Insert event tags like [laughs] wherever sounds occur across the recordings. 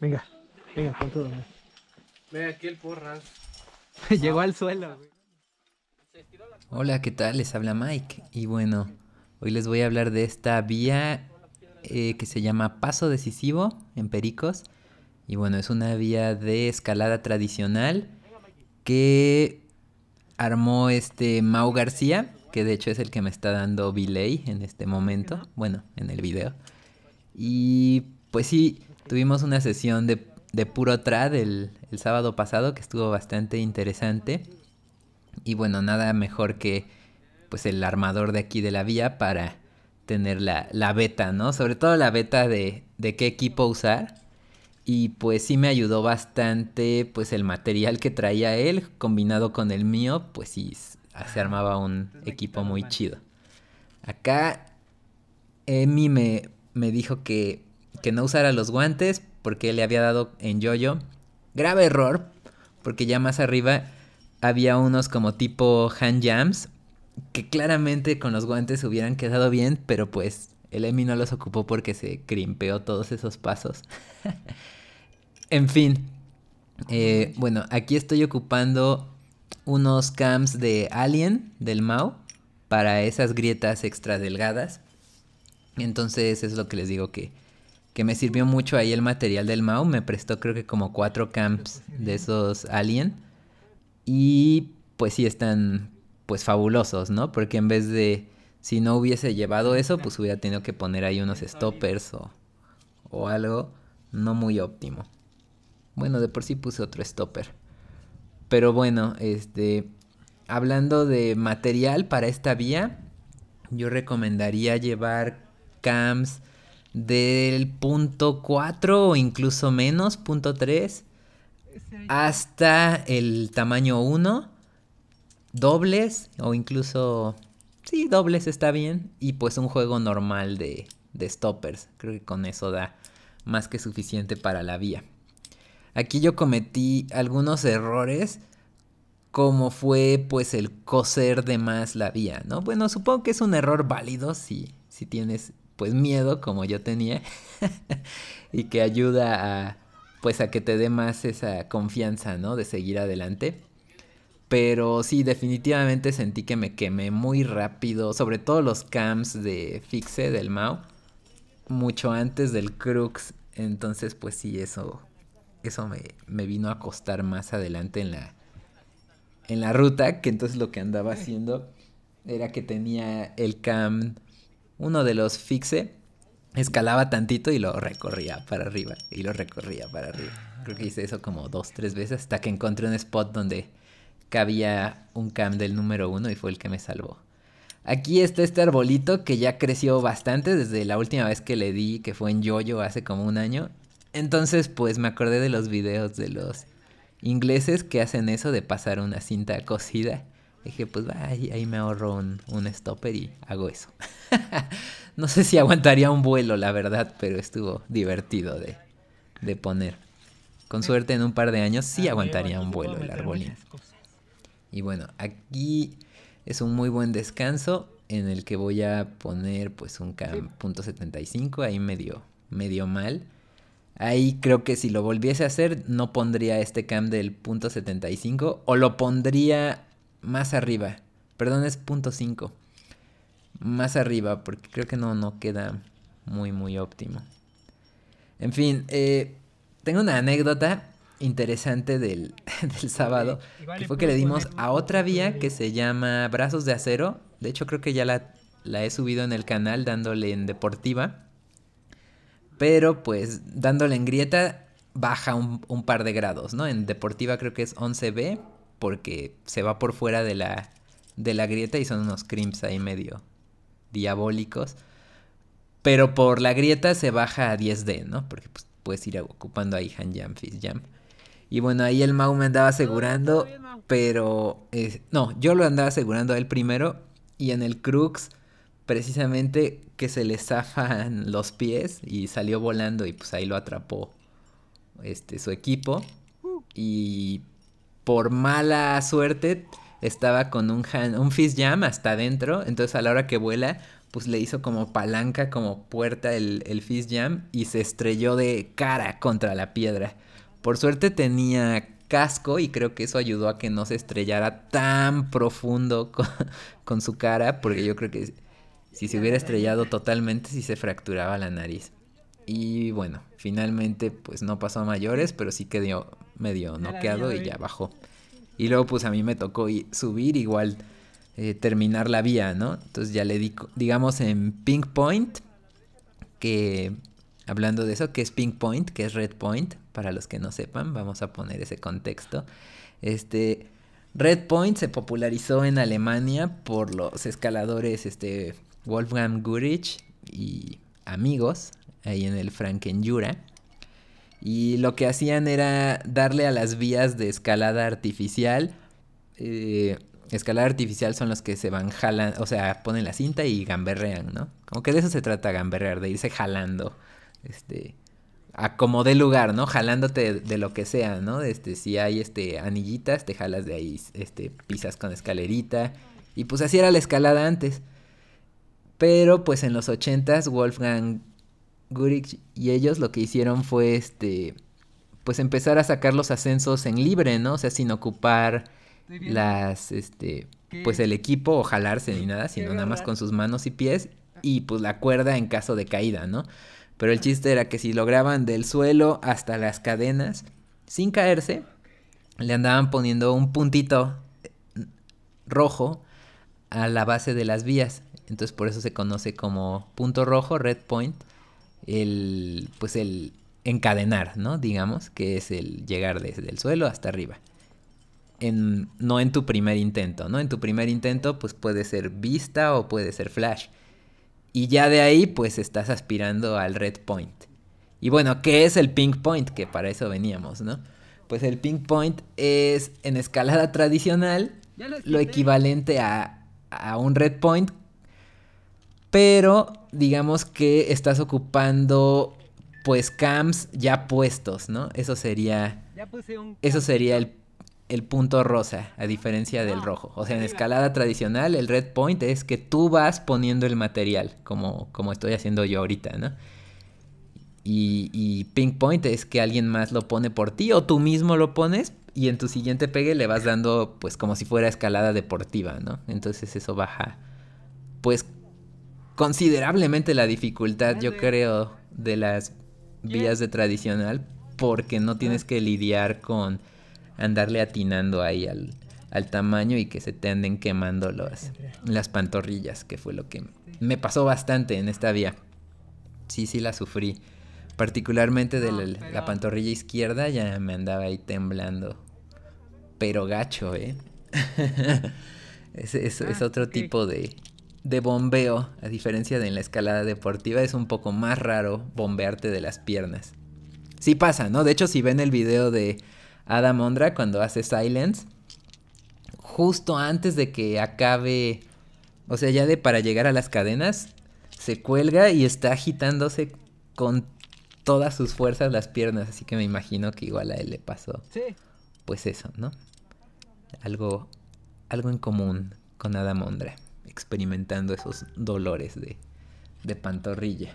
Venga, venga, con todo. Ve aquí el porras. [laughs] Llegó al suelo, Hola, ¿qué tal? Les habla Mike. Y bueno, hoy les voy a hablar de esta vía eh, que se llama Paso Decisivo en Pericos. Y bueno, es una vía de escalada tradicional que armó este Mau García, que de hecho es el que me está dando vilay en este momento, bueno, en el video. Y pues sí, Tuvimos una sesión de, puro trad el, el sábado pasado que estuvo bastante interesante. Y bueno, nada mejor que pues el armador de aquí de la vía para tener la, beta, ¿no? Sobre todo la beta de, de, qué equipo usar. Y pues sí me ayudó bastante pues el material que traía él combinado con el mío, pues sí se armaba un equipo muy chido. Acá Emi me, me dijo que que no usara los guantes porque le había dado en yoyo. Grave error, porque ya más arriba había unos como tipo hand jams que claramente con los guantes hubieran quedado bien, pero pues el Emi no los ocupó porque se crimpeó todos esos pasos. [laughs] en fin, eh, bueno, aquí estoy ocupando unos cams de Alien del Mao para esas grietas extra delgadas. Entonces es lo que les digo que que me sirvió mucho ahí el material del Mao. Me prestó creo que como cuatro camps de esos alien. Y pues sí están pues fabulosos, ¿no? Porque en vez de, si no hubiese llevado eso, pues hubiera tenido que poner ahí unos stoppers o, algo no muy óptimo. Bueno, de por sí puse otro stopper. Pero bueno, este, hablando de material para esta vía, yo recomendaría llevar camps del punto 4 o incluso menos, punto 3, hasta el tamaño 1, dobles o incluso, sí, dobles está bien, y pues un juego normal de, stoppers, creo que con eso da más que suficiente para la vía. Aquí yo cometí algunos errores como fue pues el coser de más la vía, ¿no? Bueno, supongo que es un error válido si, si tienes pues miedo como yo tenía [laughs] y que ayuda a pues a que te dé más esa confianza, ¿no? De seguir adelante. Pero sí, definitivamente sentí que me quemé muy rápido, sobre todo los camps de Fixe, del MAU. mucho antes del Crux. Entonces, pues sí, eso, eso me, me vino a costar más adelante en la, en la ruta, que entonces lo que andaba haciendo era que tenía el cam uno de los fixe escalaba tantito y lo recorría para arriba y lo recorría para arriba. Creo que hice eso como dos, tres veces hasta que encontré un spot donde cabía un cam del número uno y fue el que me salvó. Aquí está este arbolito que ya creció bastante desde la última vez que le di, que fue en Yoyo hace como un año. Entonces pues me acordé de los videos de los ingleses que hacen eso de pasar una cinta cosida. Dije, pues ahí, ahí me ahorro un, stopper y hago eso. [laughs] no sé si aguantaría un vuelo, la verdad, pero estuvo divertido de, poner. Con suerte en un par de años sí ah, aguantaría un vuelo el arbolín. Y bueno, aquí es un muy buen descanso en el que voy a poner pues un punto .75, ahí medio, medio mal. Ahí creo que si lo volviese a hacer no pondría este cam del punto .75 o lo pondría más arriba. Perdón, es punto 5. Más arriba, porque creo que no, no queda muy, muy óptimo. En fin, eh, tengo una anécdota interesante del, [laughs] sábado, que fue que le dimos a otra vía que se llama Brazos de Acero. De hecho, creo que ya la, he subido en el canal dándole en deportiva. Pero pues dándole en grieta baja un, un par de grados, ¿no? En deportiva creo que es 11B, porque se va por fuera de la, de la grieta y son unos crimps ahí medio diabólicos. Pero por la grieta se baja a 10D, ¿no? Porque pues, puedes ir ocupando ahí han jam, fish jam. Y bueno, ahí el Mau me andaba ah, asegurando, pero... no, yo lo andaba asegurando a él primero y en el Crux precisamente que se le zafan [laughs] los pies y salió volando y pues ahí lo atrapó este su equipo uh. y por mala suerte estaba con un, un fist jam hasta adentro, entonces a la hora que vuela, pues le hizo como palanca, como puerta el, el fist jam y se estrelló de cara contra la piedra. Por suerte tenía casco y creo que eso ayudó a que no se estrellara tan profundo [laughs] con, su cara, porque yo creo que si se hubiera estrellado totalmente, si sí se fracturaba la nariz. Y bueno, finalmente pues no pasó a mayores, pero sí quedó medio noqueado y ya bajó. Y luego pues a mí me tocó subir igual, eh, terminar la vía, ¿no? Entonces ya le di, digamos en Pink Point, que hablando de eso, que es Pink Point, que es Red Point, para los que no sepan, vamos a poner ese contexto. Este, Red Point se popularizó en Alemania por los escaladores este, Wolfgang Gurich y amigos, ahí en el Frankenjura. Y lo que hacían era darle a las vías de escalada artificial. Eh, escalada artificial son los que se van jalando, o sea, ponen la cinta y gamberrean, ¿no? Como que de eso se trata gamberrear, de irse jalando. Este, a como de lugar, ¿no? Jalándote de, de, lo que sea, ¿no? Este, si hay este anillitas, te jalas de ahí, este, pisas con escalerita. Y pues así era la escalada antes. Pero pues en los ochentas Wolfgang Gurich y ellos lo que hicieron fue este pues empezar a sacar los ascensos en libre, ¿no? O sea, sin ocupar las este pues el equipo o jalarse ni nada, [laughs] sino nada más con sus manos y pies y pues la cuerda en caso de caída, ¿no? Pero el chiste era que si lograban del suelo hasta las cadenas sin caerse, le andaban poniendo un puntito mm, rojo a la base de las vías. Entonces por eso se conoce como punto rojo, red point el, pues el encadenar, ¿no? Digamos, que es el llegar desde el suelo hasta arriba. En, no en tu primer intento, ¿no? En tu primer intento pues puede ser vista o puede ser flash. Y ya de ahí pues estás aspirando al red point. Y bueno, ¿qué es el pink point? Que para eso veníamos, ¿no? Pues el ping point es en escalada tradicional lo equivalente a, a un red point pero digamos que estás ocupando pues camps ya puestos, ¿no? Eso sería eso sería el, punto rosa, a diferencia del ah, rojo. O sea, en escalada tradicional, el red point es que tú vas poniendo el material, como, como estoy haciendo yo ahorita, ¿no? Y, y pink point es que alguien más lo pone por ti o tú mismo lo pones y en tu siguiente pegue le vas dando pues como si fuera escalada deportiva, ¿no? Entonces eso baja pues considerablemente la dificultad, yo creo, de las vías de tradicional, porque no tienes que lidiar con andarle atinando ahí al, tamaño y que se te anden quemando las pantorrillas, que fue lo que me pasó bastante en esta vía. Sí, sí la sufrí. Particularmente de la, pantorrilla izquierda ya me andaba ahí temblando. Pero gacho, ¿eh? [laughs] es ah, otro tipo de, de bombeo, a diferencia de en la escalada deportiva, es un poco más raro bombearte de las piernas. Sí pasa, ¿no? De hecho, si ven el video de Adam Ondra cuando hace Silence, justo antes de que acabe, o sea, ya de para llegar a las cadenas, se cuelga y está agitándose con todas sus fuerzas las piernas, así que me imagino que igual a él le pasó. Sí. Pues eso, ¿no? Algo algo en común con Adam Ondra experimentando esos dolores de, de pantorrilla.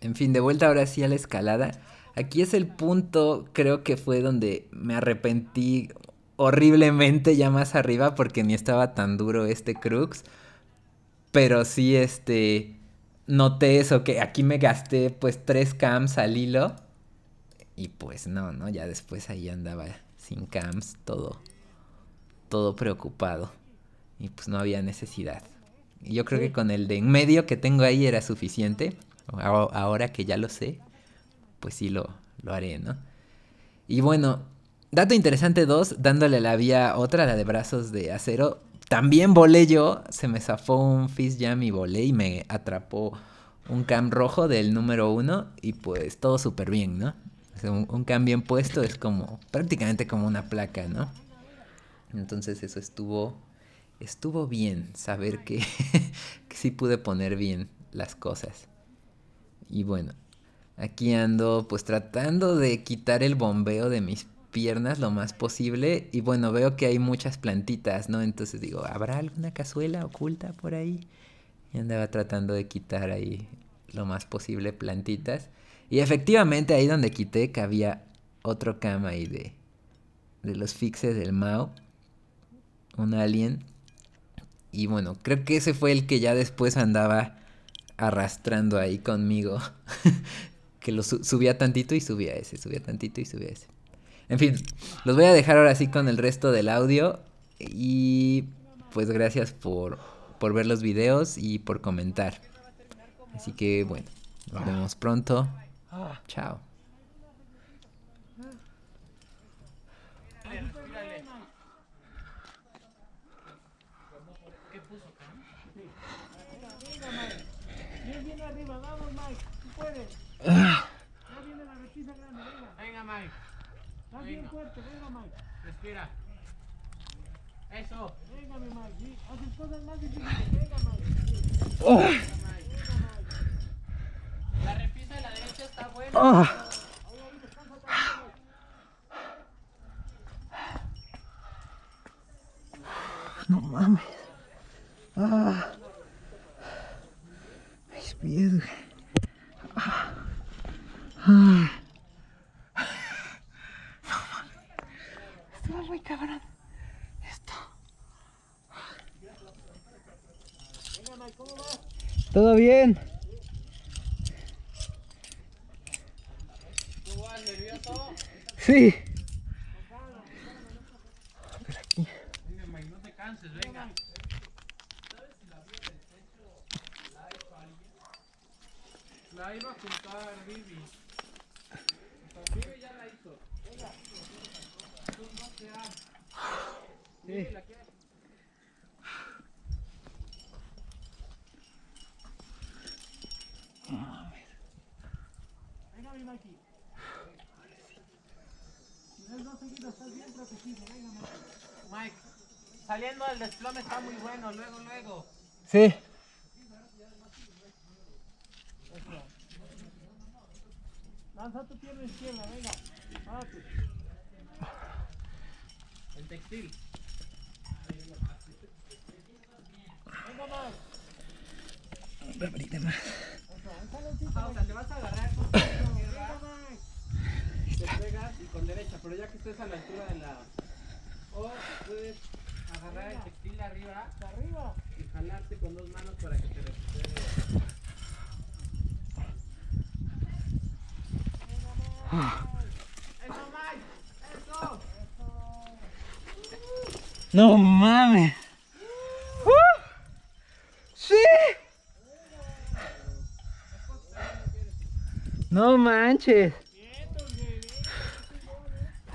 En fin, de vuelta ahora sí a la escalada. Aquí es el punto, creo que fue donde me arrepentí horriblemente ya más arriba porque ni estaba tan duro este crux. Pero sí, este, noté eso, que aquí me gasté pues tres cams al hilo. Y pues no, ¿no? Ya después ahí andaba sin cams, todo, todo preocupado y pues no había necesidad. Yo creo que con el de en medio que tengo ahí era suficiente. Ahora que ya lo sé, pues sí lo, lo haré, ¿no? Y bueno, dato interesante dos dándole la vía otra, la de brazos de acero. También volé yo, se me zafó un fist jam y volé y me atrapó un cam rojo del número uno y pues todo súper bien, ¿no? un, un cam bien puesto es como prácticamente como una placa, ¿no? Entonces eso estuvo estuvo bien saber [laughs] que, sí pude poner bien las cosas. Y bueno, aquí ando pues tratando de quitar el bombeo de mis piernas lo más posible y bueno, veo que hay muchas plantitas, ¿no? Entonces digo, ¿habrá alguna cazuela oculta por ahí? Y andaba tratando de quitar ahí lo más posible plantitas. Y efectivamente ahí donde quité cabía otro cama ahí de, de los fixes del Mao, un alien. Y bueno, creo que ese fue el que ya después andaba arrastrando ahí conmigo. [laughs] que lo subía tantito y subía ese, subía tantito y subía ese. En fin, los voy a dejar ahora sí con el resto del audio. Y pues gracias por, por ver los videos y por comentar. Así que bueno, nos vemos pronto. Ah. Chao. vamos Mike, tú puedes. Ya viene la repisa grande, venga. Venga Mike. Está bien fuerte, venga Mike. Respira. Eso. Venga mi Mike, haces cosas más difíciles, venga Mike. Venga, Mike. Venga, Mike. La repisa de la derecha está buena. Oh. No mames. Ah pies. Esto Ah. No mames. Estuvo muy cabrón. Esto. Venga, Mike, ¿cómo va? ¿Todo bien? ¿Tú vas nervioso? Sí. Venga, Mike, no te canses, venga. Ahí va a juntar Vivi. Vivi ya la hizo. Son 12 A. ¡Sí! la mierda! Venga mi Mikey. Si no seguido, estás bien protegido. Venga Mikey. Mike, saliendo del desplome está muy bueno, luego, luego. Sí. Avanza tu pierna izquierda, venga. El textil. Venga más. Hombre, más. o sea, te vas a agarrar con Te pegas y con derecha, pero ya que estés a la altura de la... O puedes agarrar el textil arriba. Arriba. Y jalarte con dos manos para que te recuperes. No mames. Uh, sí. No manches.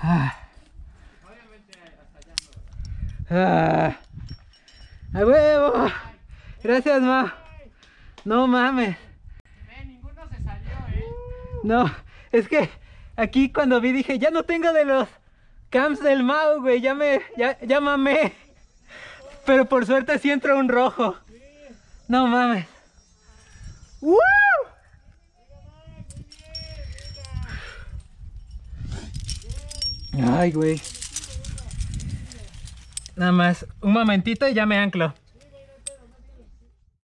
Ah. ah. ¡A huevo! Gracias, ma. No mames. Eh, ninguno ¿eh? No. Es que aquí cuando vi dije, ya no tengo de los camps del Mau, güey. Ya me, ya, ya mamé. Pero por suerte sí entró un rojo. No mames. ¡Woo! Ay, güey. Nada más, un momentito y ya me anclo.